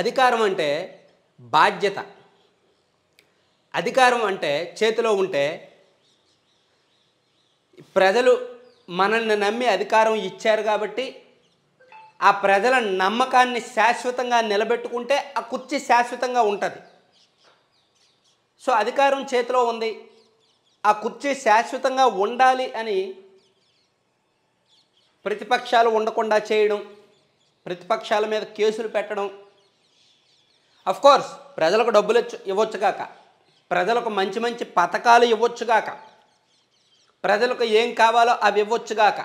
అధికారం అంటే బాధ్యత అధికారం అంటే చేతిలో ఉంటే ప్రజలు మనల్ని నమ్మి అధికారం ఇచ్చారు కాబట్టి ఆ ప్రజల నమ్మకాన్ని శాశ్వతంగా నిలబెట్టుకుంటే ఆ కుర్చీ శాశ్వతంగా ఉంటుంది సో అధికారం చేతిలో ఉంది ఆ కుర్చీ శాశ్వతంగా ఉండాలి అని ప్రతిపక్షాలు ఉండకుండా చేయడం ప్రతిపక్షాల మీద కేసులు పెట్టడం కోర్స్ ప్రజలకు డబ్బులు ఇవ్వచ్చు కాక ప్రజలకు మంచి మంచి పథకాలు ఇవ్వచ్చు కాక ప్రజలకు ఏం కావాలో అవి ఇవ్వచ్చు కాక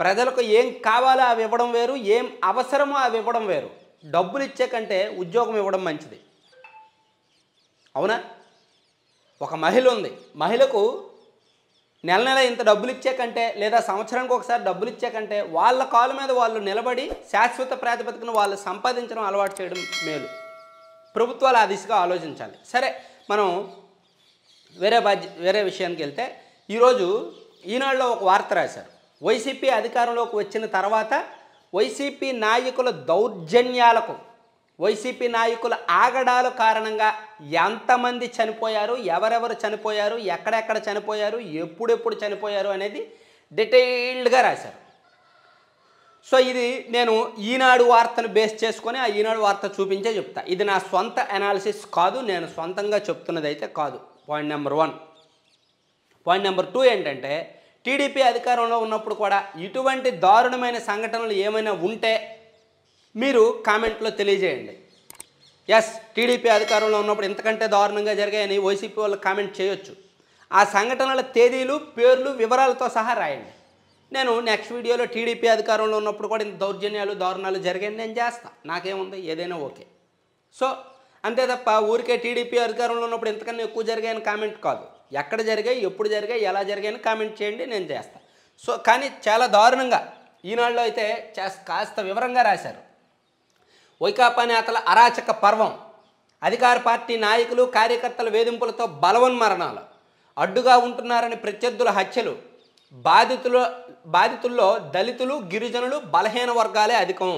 ప్రజలకు ఏం కావాలో అవి ఇవ్వడం వేరు ఏం అవసరమో అవి ఇవ్వడం వేరు డబ్బులు ఇచ్చే కంటే ఉద్యోగం ఇవ్వడం మంచిది అవునా ఒక మహిళ ఉంది మహిళకు నెల నెల ఇంత డబ్బులు ఇచ్చే కంటే లేదా సంవత్సరానికి ఒకసారి డబ్బులు ఇచ్చే కంటే వాళ్ళ కాలు మీద వాళ్ళు నిలబడి శాశ్వత ప్రాతిపదికను వాళ్ళు సంపాదించడం అలవాటు చేయడం మేలు ప్రభుత్వాలు ఆ దిశగా ఆలోచించాలి సరే మనం వేరే బాధ్య వేరే విషయానికి వెళ్తే ఈరోజు ఈనాడులో ఒక వార్త రాశారు వైసీపీ అధికారంలోకి వచ్చిన తర్వాత వైసీపీ నాయకుల దౌర్జన్యాలకు వైసీపీ నాయకుల ఆగడాల కారణంగా ఎంతమంది చనిపోయారు ఎవరెవరు చనిపోయారు ఎక్కడెక్కడ చనిపోయారు ఎప్పుడెప్పుడు చనిపోయారు అనేది డీటెయిల్డ్గా రాశారు సో ఇది నేను ఈనాడు వార్తను బేస్ చేసుకొని ఆ ఈనాడు వార్త చూపించే చెప్తా ఇది నా సొంత అనాలిసిస్ కాదు నేను సొంతంగా చెప్తున్నది అయితే కాదు point number one point number two ఏంటంటే టీడీపీ అధికారంలో ఉన్నప్పుడు కూడా ఇటువంటి దారుణమైన సంఘటనలు ఏమైనా ఉంటే మీరు కామెంట్లో తెలియజేయండి ఎస్ టీడీపీ అధికారంలో ఉన్నప్పుడు ఇంతకంటే దారుణంగా జరిగాయని వైసీపీ వాళ్ళు కామెంట్ చేయొచ్చు ఆ సంఘటనల తేదీలు పేర్లు వివరాలతో సహా రాయండి నేను నెక్స్ట్ వీడియోలో టీడీపీ అధికారంలో ఉన్నప్పుడు కూడా ఇంత దౌర్జన్యాలు దారుణాలు జరిగాయి నేను చేస్తాను నాకేముంది ఏదైనా ఓకే సో అంతే తప్ప ఊరికే టీడీపీ అధికారంలో ఉన్నప్పుడు ఇంతకన్నా ఎక్కువ జరిగాయని కామెంట్ కాదు ఎక్కడ జరిగాయి ఎప్పుడు జరిగాయి ఎలా జరిగాయని కామెంట్ చేయండి నేను చేస్తాను సో కానీ చాలా దారుణంగా ఈనాళ్ళు అయితే కాస్త వివరంగా రాశారు వైకాపా నేతల అరాచక పర్వం అధికార పార్టీ నాయకులు కార్యకర్తల వేధింపులతో బలవన్మరణాలు అడ్డుగా ఉంటున్నారని ప్రత్యర్థుల హత్యలు బాధితుల బాధితుల్లో దళితులు గిరిజనులు బలహీన వర్గాలే అధికం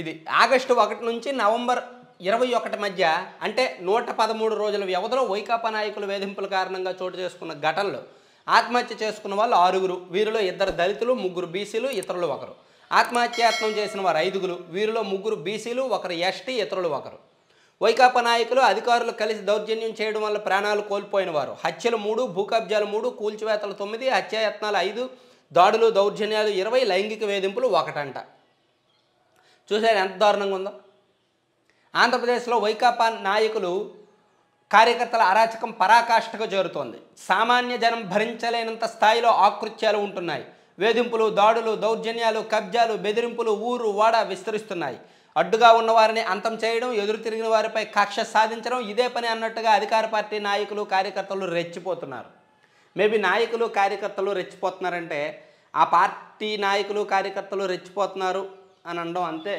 ఇది ఆగస్టు ఒకటి నుంచి నవంబర్ ఇరవై ఒకటి మధ్య అంటే నూట పదమూడు రోజుల వ్యవధిలో వైకాపా నాయకుల వేధింపుల కారణంగా చోటు చేసుకున్న ఘటనలు ఆత్మహత్య చేసుకున్న వాళ్ళు ఆరుగురు వీరిలో ఇద్దరు దళితులు ముగ్గురు బీసీలు ఇతరులు ఒకరు ఆత్మహత్యాత్నం చేసిన వారు ఐదుగురు వీరిలో ముగ్గురు బీసీలు ఒకరు ఎస్టీ ఇతరులు ఒకరు వైకాపా నాయకులు అధికారులు కలిసి దౌర్జన్యం చేయడం వల్ల ప్రాణాలు కోల్పోయిన వారు హత్యలు మూడు భూకబ్జాలు మూడు కూల్చివేతలు తొమ్మిది హత్యాయత్నాలు ఐదు దాడులు దౌర్జన్యాలు ఇరవై లైంగిక వేధింపులు ఒకటంట చూసారు ఎంత దారుణంగా ఉందో ఆంధ్రప్రదేశ్లో వైకాపా నాయకులు కార్యకర్తల అరాచకం పరాకాష్ఠగా జరుగుతోంది సామాన్య జనం భరించలేనంత స్థాయిలో ఆకృత్యాలు ఉంటున్నాయి వేధింపులు దాడులు దౌర్జన్యాలు కబ్జాలు బెదిరింపులు ఊరు వాడ విస్తరిస్తున్నాయి అడ్డుగా ఉన్నవారిని అంతం చేయడం ఎదురు తిరిగిన వారిపై కక్ష సాధించడం ఇదే పని అన్నట్టుగా అధికార పార్టీ నాయకులు కార్యకర్తలు రెచ్చిపోతున్నారు మేబీ నాయకులు కార్యకర్తలు రెచ్చిపోతున్నారంటే ఆ పార్టీ నాయకులు కార్యకర్తలు రెచ్చిపోతున్నారు అని అనడం అంతే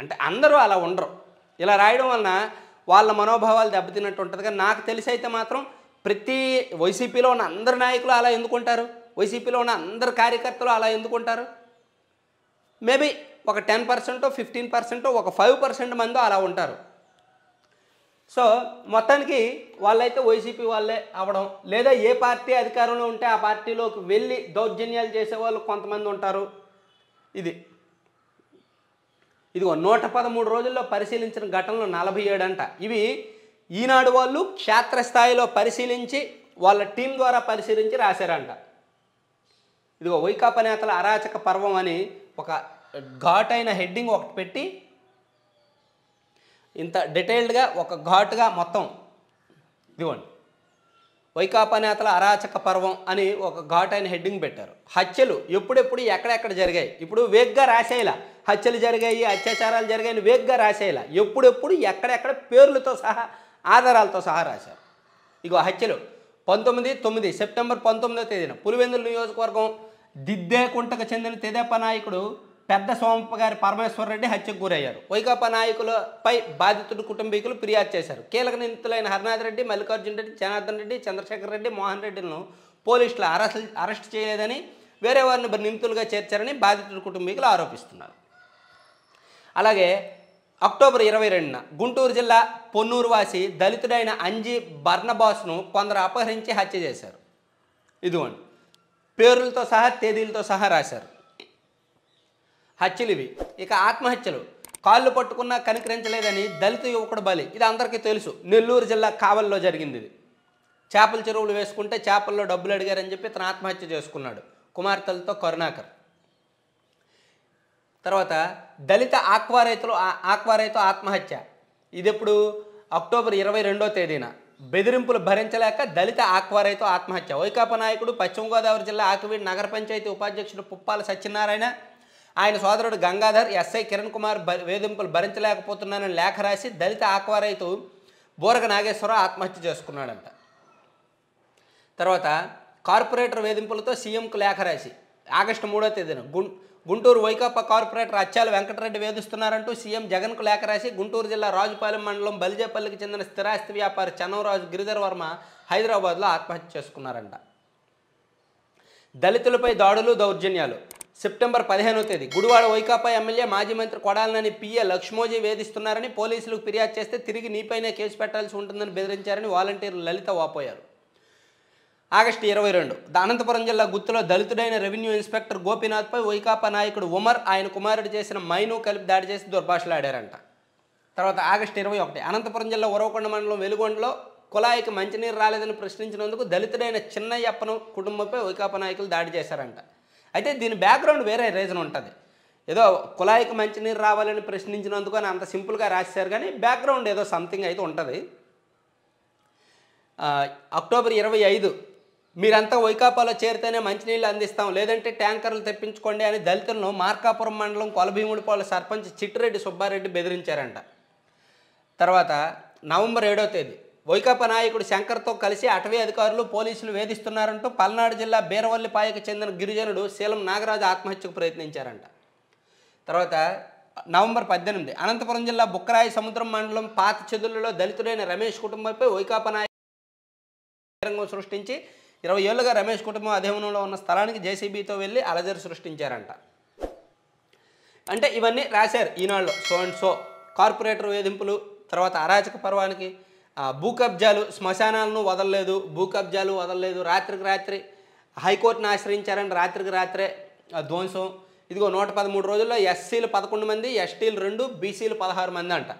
అంటే అందరూ అలా ఉండరు ఇలా రాయడం వలన వాళ్ళ మనోభావాలు దెబ్బతిన్నట్టు ఉంటుంది కానీ నాకు తెలిసి అయితే మాత్రం ప్రతి వైసీపీలో ఉన్న అందరు నాయకులు అలా ఎందుకుంటారు వైసీపీలో ఉన్న అందరు కార్యకర్తలు అలా ఎందుకుంటారు మేబీ ఒక టెన్ పర్సెంటో ఫిఫ్టీన్ పర్సెంటో ఒక ఫైవ్ పర్సెంట్ మంది అలా ఉంటారు సో మొత్తానికి వాళ్ళైతే వైసీపీ వాళ్ళే అవడం లేదా ఏ పార్టీ అధికారంలో ఉంటే ఆ పార్టీలోకి వెళ్ళి దౌర్జన్యాలు చేసే వాళ్ళు కొంతమంది ఉంటారు ఇది ఇది నూట పదమూడు రోజుల్లో పరిశీలించిన ఘటనలు నలభై ఏడు అంట ఇవి ఈనాడు వాళ్ళు క్షేత్రస్థాయిలో పరిశీలించి వాళ్ళ టీం ద్వారా పరిశీలించి రాశారంట ఇదిగో వైకాపా నేతల అరాచక పర్వం అని ఒక ఘాట్ అయిన హెడ్డింగ్ ఒకటి పెట్టి ఇంత డీటెయిల్డ్గా ఒక ఘాటుగా మొత్తం ఇదిగోండి వైకాపా నేతల అరాచక పర్వం అని ఒక ఘాట్ అయిన హెడ్డింగ్ పెట్టారు హత్యలు ఎప్పుడెప్పుడు ఎక్కడెక్కడ జరిగాయి ఇప్పుడు వేగ్గా రాసేయాల హత్యలు జరిగాయి అత్యాచారాలు జరిగాయని వేగ్గా రాసేయాల ఎప్పుడెప్పుడు ఎక్కడెక్కడ పేర్లతో సహా ఆధారాలతో సహా రాశారు ఇగో హత్యలు పంతొమ్మిది తొమ్మిది సెప్టెంబర్ పంతొమ్మిదో తేదీన పులివెందుల నియోజకవర్గం దిద్దేకుంటకు చెందిన తెదేప నాయకుడు పెద్ద సోమప్ప గారి పరమేశ్వరరెడ్డి హత్యకు గురయ్యారు వైకాపా నాయకులపై బాధితుడు కుటుంబీకులు ఫిర్యాదు చేశారు కీలక నిందితులైన హరినాథ్ రెడ్డి మల్లికార్జున రెడ్డి జనార్దన్ రెడ్డి చంద్రశేఖర్ రెడ్డి మోహన్ రెడ్డిలను పోలీసులు అరెస్ట్ అరెస్ట్ చేయలేదని వేరే వారిని నిందితులుగా చేర్చారని బాధితుడి కుటుంబీకులు ఆరోపిస్తున్నారు అలాగే అక్టోబర్ ఇరవై రెండున గుంటూరు జిల్లా పొన్నూరు వాసి దళితుడైన అంజీ బర్ణబాస్ను కొందరు అపహరించి హత్య చేశారు ఇదిగోండి పేర్లతో సహా తేదీలతో సహా రాశారు హత్యలు ఇవి ఇక ఆత్మహత్యలు కాళ్ళు పట్టుకున్నా కనికరించలేదని దళిత యువకుడు బలి ఇది అందరికీ తెలుసు నెల్లూరు జిల్లా కావల్లో జరిగింది ఇది చేపల చెరువులు వేసుకుంటే చేపల్లో డబ్బులు అడిగారని చెప్పి తను ఆత్మహత్య చేసుకున్నాడు కుమార్తెలతో కరుణాకర్ తర్వాత దళిత ఆక్వారైతులు ఆక్వారైతు ఆత్మహత్య ఇది ఇప్పుడు అక్టోబర్ ఇరవై రెండో తేదీన బెదిరింపులు భరించలేక దళిత ఆక్వారైతు ఆత్మహత్య వైకాపా నాయకుడు పశ్చిమ గోదావరి జిల్లా ఆకువీడి నగర పంచాయతీ ఉపాధ్యక్షుడు పుప్పాల సత్యనారాయణ ఆయన సోదరుడు గంగాధర్ ఎస్ఐ కిరణ్ కుమార్ వేధింపులు భరించలేకపోతున్నానని లేఖ రాసి దళిత ఆక్వారైతు బోరగ నాగేశ్వరరావు ఆత్మహత్య చేసుకున్నాడంట తర్వాత కార్పొరేటర్ వేధింపులతో సీఎంకు లేఖ రాసి ఆగస్టు మూడో తేదీన గుంటూరు వైకాపా కార్పొరేటర్ అచ్చాల వెంకటరెడ్డి వేధిస్తున్నారంటూ సీఎం జగన్కు లేఖ రాసి గుంటూరు జిల్లా రాజుపాలెం మండలం బలిజేపల్లికి చెందిన స్థిరాస్తి వ్యాపారి చన్నవరాజు గిరిధర్ వర్మ హైదరాబాద్లో ఆత్మహత్య చేసుకున్నారంట దళితులపై దాడులు దౌర్జన్యాలు సెప్టెంబర్ పదిహేనో తేదీ గుడివాడ వైకాపా ఎమ్మెల్యే మాజీ మంత్రి కొడాలని పిఏ లక్ష్మోజీ వేధిస్తున్నారని పోలీసులకు ఫిర్యాదు చేస్తే తిరిగి నీపైనే కేసు పెట్టాల్సి ఉంటుందని బెదిరించారని వాలంటీర్లు లలిత వాపోయారు ఆగస్టు ఇరవై రెండు అనంతపురం జిల్లా గుత్తులో దళితుడైన రెవెన్యూ ఇన్స్పెక్టర్ గోపీనాథ్పై వైకాపా నాయకుడు ఉమర్ ఆయన కుమారుడు చేసిన మైను కలిపి దాడి చేసి దుర్భాషలాడారంట తర్వాత ఆగస్టు ఇరవై ఒకటి అనంతపురం జిల్లా ఉరవకొండ మండలం వెలుగొండలో కుళాయికి మంచినీరు రాలేదని ప్రశ్నించినందుకు దళితుడైన చిన్నయ్యప్పను కుటుంబంపై వైకాపా నాయకులు దాడి చేశారంట అయితే దీని బ్యాక్గ్రౌండ్ వేరే రీజన్ ఉంటుంది ఏదో కుళాయికి మంచినీరు రావాలని ప్రశ్నించినందుకు అని అంత సింపుల్గా రాశారు కానీ బ్యాక్గ్రౌండ్ ఏదో సంథింగ్ అయితే ఉంటుంది అక్టోబర్ ఇరవై ఐదు మీరంతా వైకాపాలో చేరితేనే మంచినీళ్ళు అందిస్తాం లేదంటే ట్యాంకర్లు తెప్పించుకోండి అని దళితులను మార్కాపురం మండలం కొలభీముడిపాల సర్పంచ్ చిట్టిరెడ్డి సుబ్బారెడ్డి బెదిరించారంట తర్వాత నవంబర్ ఏడో తేదీ వైకాపా నాయకుడు శంకర్తో కలిసి అటవీ అధికారులు పోలీసులు వేధిస్తున్నారంటూ పల్నాడు జిల్లా బీరవల్లిపాయకు చెందిన గిరిజనుడు శీలం నాగరాజు ఆత్మహత్యకు ప్రయత్నించారంట తర్వాత నవంబర్ పద్దెనిమిది అనంతపురం జిల్లా బుక్కరాయి సముద్రం మండలం పాత చెదులలో దళితుడైన రమేష్ కుటుంబంపై వైకాపా నాయకు సృష్టించి ఇరవై ఏళ్ళుగా రమేష్ కుటుంబం అధీనంలో ఉన్న స్థలానికి జేసీబీతో వెళ్ళి అలజరి సృష్టించారంట అంటే ఇవన్నీ రాశారు ఈనాళ్ళు సో అండ్ సో కార్పొరేటర్ వేధింపులు తర్వాత అరాచక పర్వానికి భూ కబ్జాలు శ్మశానాలను వదలలేదు భూ కబ్జాలు వదలలేదు రాత్రికి రాత్రి హైకోర్టును ఆశ్రయించారని రాత్రికి రాత్రే ధ్వంసం ఇదిగో నూట పదమూడు రోజుల్లో ఎస్సీలు పదకొండు మంది ఎస్టీలు రెండు బీసీలు పదహారు మంది అంట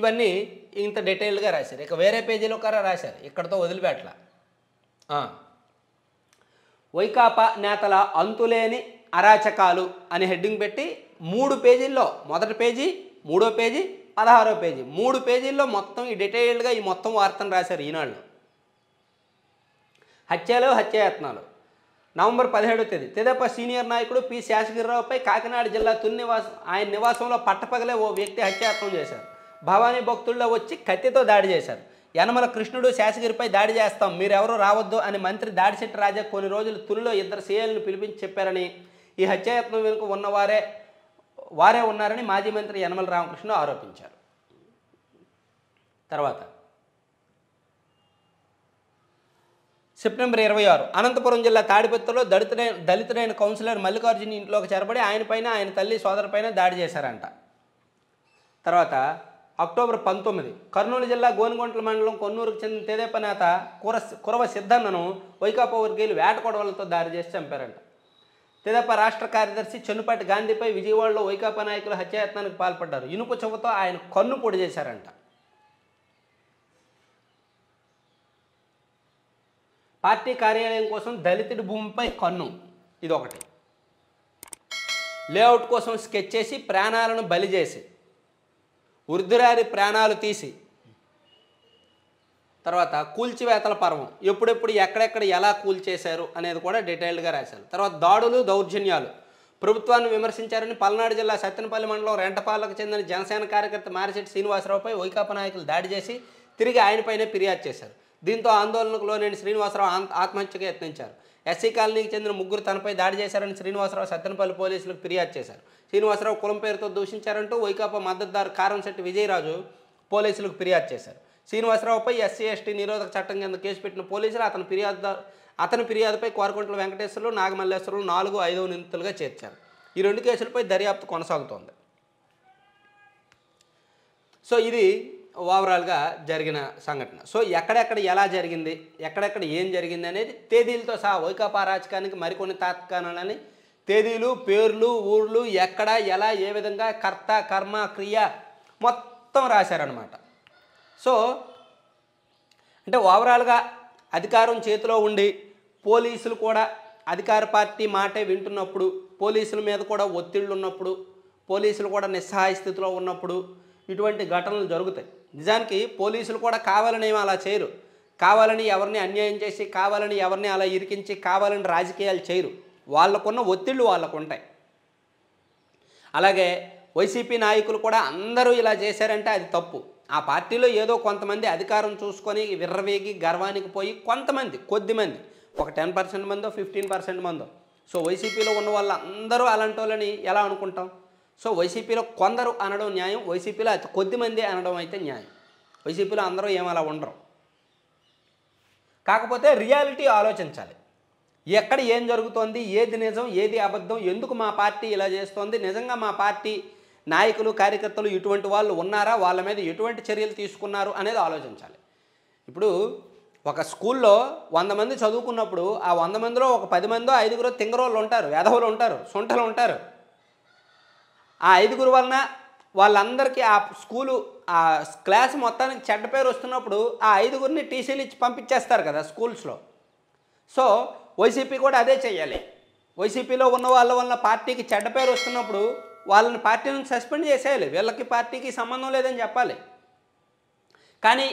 ఇవన్నీ ఇంత డీటెయిల్డ్గా రాశారు ఇక వేరే పేజీలో కూడా రాశారు ఇక్కడతో వదిలిపెట్ల వైకాపా నేతల అంతులేని అరాచకాలు అని హెడ్డింగ్ పెట్టి మూడు పేజీల్లో మొదటి పేజీ మూడో పేజీ పదహారో పేజీ మూడు పేజీల్లో మొత్తం ఈ డీటెయిల్డ్గా ఈ మొత్తం వార్తను రాశారు ఈనాళ్ళు హత్యలు హత్యాయత్నాలు నవంబర్ పదిహేడో తేదీ తెదేప సీనియర్ నాయకుడు పి శాసగిరిరావుపై కాకినాడ జిల్లా తుని నివాస ఆయన నివాసంలో పట్టపగలే ఓ వ్యక్తి హత్యాయత్నం చేశారు భవానీ భక్తుల్లో వచ్చి కత్తితో దాడి చేశారు యనమల కృష్ణుడు శాసగిరిపై దాడి చేస్తాం మీరెవరూ రావద్దు అని మంత్రి దాడిశెట్టి రాజా కొన్ని రోజులు తునిలో ఇద్దరు సీఎల్ని పిలిపించి చెప్పారని ఈ హత్యాయత్నం వెనుక ఉన్నవారే వారే ఉన్నారని మాజీ మంత్రి యనమల రామకృష్ణ ఆరోపించారు తర్వాత సెప్టెంబర్ ఇరవై ఆరు అనంతపురం జిల్లా తాడిపెత్తలో దళితుడైన దళితుడైన కౌన్సిలర్ మల్లికార్జున ఇంట్లోకి ఆయన ఆయనపైన ఆయన తల్లి సోదరుపైన దాడి చేశారంట తర్వాత అక్టోబర్ పంతొమ్మిది కర్నూలు జిల్లా గోనుగొంటల మండలం కొన్నూరుకు చెందిన తెదేప నేత కుర కురవ సిద్ధన్నను వైకాపా వర్గీయులు కొడవలతో దాడి చేసి చంపారంట తెదప రాష్ట్ర కార్యదర్శి చెన్నుపాటి గాంధీపై విజయవాడలో వైకాపా నాయకులు హత్యాయత్నానికి పాల్పడ్డారు ఇనుప చెవుతో ఆయన కన్ను పొడి చేశారంట పార్టీ కార్యాలయం కోసం దళితుడి భూమిపై కన్ను ఇది ఒకటి లేఅవుట్ కోసం స్కెచ్ చేసి ప్రాణాలను బలి చేసి వృద్ధురారి ప్రాణాలు తీసి తర్వాత కూల్చివేతల పర్వం ఎప్పుడెప్పుడు ఎక్కడెక్కడ ఎలా కూల్చేశారు అనేది కూడా డీటెయిల్డ్గా రాశారు తర్వాత దాడులు దౌర్జన్యాలు ప్రభుత్వాన్ని విమర్శించారని పల్నాడు జిల్లా సత్తెనపల్లి మండలం రెంటపాలకు చెందిన జనసేన కార్యకర్త మారిశెట్టి శ్రీనివాసరావుపై వైకాపా నాయకులు దాడి చేసి తిరిగి ఆయనపైనే ఫిర్యాదు చేశారు దీంతో ఆందోళనకు లోనేని శ్రీనివాసరావు ఆత్మహత్యకు యత్నించారు ఎస్సీ కాలనీకి చెందిన ముగ్గురు తనపై దాడి చేశారని శ్రీనివాసరావు సత్తెనపల్లి పోలీసులకు ఫిర్యాదు చేశారు శ్రీనివాసరావు కులం పేరుతో దూషించారంటూ వైకాపా మద్దతుదారు కారంశెట్టి విజయరాజు పోలీసులకు ఫిర్యాదు చేశారు శ్రీనివాసరావుపై ఎస్సీ ఎస్టీ నిరోధక చట్టం కింద కేసు పెట్టిన పోలీసులు అతని ఫిర్యాదు అతని ఫిర్యాదుపై కోరకుంట్ల వెంకటేశ్వరులు నాగమల్లేశ్వరులు నాలుగు ఐదవ నిందితులుగా చేర్చారు ఈ రెండు కేసులపై దర్యాప్తు కొనసాగుతోంది సో ఇది ఓవరాల్గా జరిగిన సంఘటన సో ఎక్కడెక్కడ ఎలా జరిగింది ఎక్కడెక్కడ ఏం జరిగింది అనేది తేదీలతో సహా వైకాపా రాజకానికి మరికొన్ని తాత్కాలని తేదీలు పేర్లు ఊర్లు ఎక్కడ ఎలా ఏ విధంగా కర్త కర్మ క్రియ మొత్తం రాశారనమాట సో అంటే ఓవరాల్గా అధికారం చేతిలో ఉండి పోలీసులు కూడా అధికార పార్టీ మాటే వింటున్నప్పుడు పోలీసుల మీద కూడా ఒత్తిళ్ళు ఉన్నప్పుడు పోలీసులు కూడా నిస్సహాయ స్థితిలో ఉన్నప్పుడు ఇటువంటి ఘటనలు జరుగుతాయి నిజానికి పోలీసులు కూడా కావాలని అలా చేయరు కావాలని ఎవరిని అన్యాయం చేసి కావాలని ఎవరిని అలా ఇరికించి కావాలని రాజకీయాలు చేయరు వాళ్ళకున్న ఒత్తిళ్ళు వాళ్ళకు ఉంటాయి అలాగే వైసీపీ నాయకులు కూడా అందరూ ఇలా చేశారంటే అది తప్పు ఆ పార్టీలో ఏదో కొంతమంది అధికారం చూసుకొని విర్రవేగి గర్వానికి పోయి కొంతమంది కొద్దిమంది ఒక టెన్ పర్సెంట్ మందో ఫిఫ్టీన్ పర్సెంట్ మందో సో వైసీపీలో ఉన్న అందరూ అలాంటి వాళ్ళని ఎలా అనుకుంటాం సో వైసీపీలో కొందరు అనడం న్యాయం వైసీపీలో అతి కొద్ది మంది అనడం అయితే న్యాయం వైసీపీలో అందరూ ఏమలా ఉండరు కాకపోతే రియాలిటీ ఆలోచించాలి ఎక్కడ ఏం జరుగుతోంది ఏది నిజం ఏది అబద్ధం ఎందుకు మా పార్టీ ఇలా చేస్తోంది నిజంగా మా పార్టీ నాయకులు కార్యకర్తలు ఇటువంటి వాళ్ళు ఉన్నారా వాళ్ళ మీద ఎటువంటి చర్యలు తీసుకున్నారు అనేది ఆలోచించాలి ఇప్పుడు ఒక స్కూల్లో వంద మంది చదువుకున్నప్పుడు ఆ వంద మందిలో ఒక పది మందో ఐదుగురో తింగరోళ్ళు ఉంటారు వేధవులు ఉంటారు సొంటలు ఉంటారు ఆ ఐదుగురు వలన వాళ్ళందరికీ ఆ స్కూలు ఆ క్లాస్ మొత్తానికి చెడ్డ పేరు వస్తున్నప్పుడు ఆ ఐదుగురిని టీసీలు ఇచ్చి పంపించేస్తారు కదా స్కూల్స్లో సో వైసీపీ కూడా అదే చేయాలి వైసీపీలో ఉన్న వాళ్ళ వల్ల పార్టీకి చెడ్డ పేరు వస్తున్నప్పుడు వాళ్ళని పార్టీ నుంచి సస్పెండ్ చేసేయాలి వీళ్ళకి పార్టీకి సంబంధం లేదని చెప్పాలి కానీ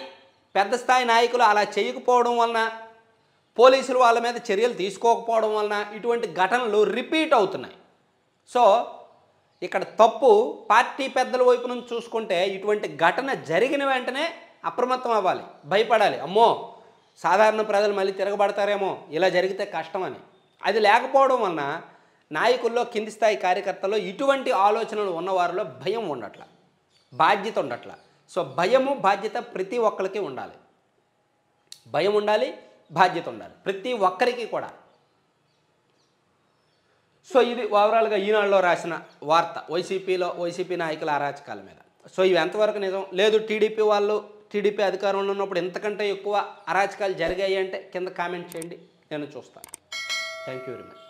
పెద్ద స్థాయి నాయకులు అలా చేయకపోవడం వలన పోలీసులు వాళ్ళ మీద చర్యలు తీసుకోకపోవడం వలన ఇటువంటి ఘటనలు రిపీట్ అవుతున్నాయి సో ఇక్కడ తప్పు పార్టీ పెద్దల వైపు నుంచి చూసుకుంటే ఇటువంటి ఘటన జరిగిన వెంటనే అప్రమత్తం అవ్వాలి భయపడాలి అమ్మో సాధారణ ప్రజలు మళ్ళీ తిరగబడతారేమో ఇలా జరిగితే కష్టమని అది లేకపోవడం వలన నాయకుల్లో కింది స్థాయి కార్యకర్తల్లో ఇటువంటి ఆలోచనలు ఉన్నవారిలో భయం ఉండట్ల బాధ్యత ఉండట్ల సో భయము బాధ్యత ప్రతి ఒక్కరికి ఉండాలి భయం ఉండాలి బాధ్యత ఉండాలి ప్రతి ఒక్కరికి కూడా సో ఇది ఓవరాల్గా ఈనాడులో రాసిన వార్త వైసీపీలో వైసీపీ నాయకుల అరాచకాల మీద సో ఇవి ఎంతవరకు నిజం లేదు టీడీపీ వాళ్ళు టీడీపీ అధికారంలో ఉన్నప్పుడు ఇంతకంటే ఎక్కువ అరాచకాలు జరిగాయి అంటే కింద కామెంట్ చేయండి నేను చూస్తాను థ్యాంక్ యూ వెరీ మచ్